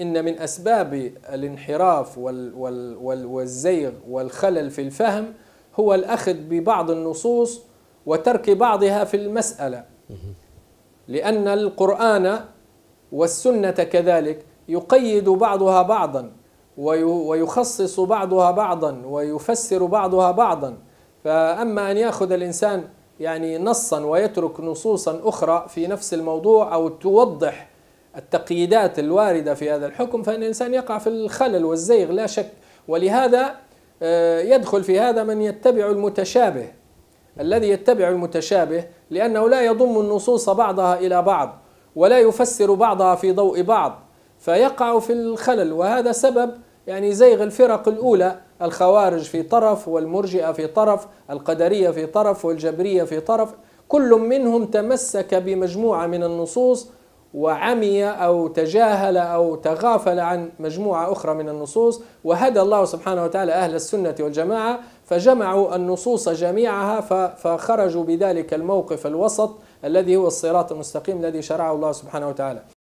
إن من أسباب الانحراف وال وال والزيغ والخلل في الفهم هو الأخذ ببعض النصوص وترك بعضها في المسألة لأن القرآن والسنة كذلك يقيد بعضها بعضا ويخصص بعضها بعضا ويفسر بعضها بعضا فأما أن يأخذ الإنسان يعني نصا ويترك نصوصا أخرى في نفس الموضوع أو توضح التقييدات الوارده في هذا الحكم فان الانسان يقع في الخلل والزيغ لا شك ولهذا آه، يدخل في هذا من يتبع المتشابه الذي يتبع المتشابه لانه لا يضم النصوص بعضها الى بعض ولا يفسر بعضها في ضوء بعض فيقع في الخلل وهذا سبب يعني زيغ الفرق الاولى الخوارج في طرف والمرجئه في طرف القدريه في طرف والجبريه في طرف كل منهم تمسك بمجموعه من النصوص وعمي أو تجاهل أو تغافل عن مجموعة أخرى من النصوص وهدى الله سبحانه وتعالى أهل السنة والجماعة فجمعوا النصوص جميعها فخرجوا بذلك الموقف الوسط الذي هو الصراط المستقيم الذي شرعه الله سبحانه وتعالى